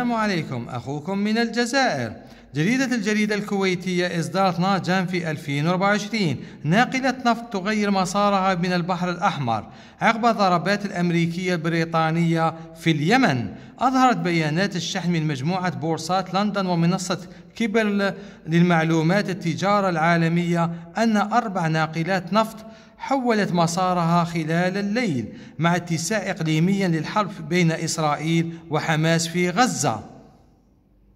السلام عليكم أخوكم من الجزائر جريدة الجريدة الكويتية إصدار 12 جان في 2024 ناقلة نفط تغير مسارها من البحر الأحمر عقب ضربات الأمريكية البريطانية في اليمن أظهرت بيانات الشحن من مجموعة بورصات لندن ومنصة كيبل للمعلومات التجارة العالمية أن أربع ناقلات نفط حولت مسارها خلال الليل مع اتساع إقليميا للحرب بين إسرائيل وحماس في غزة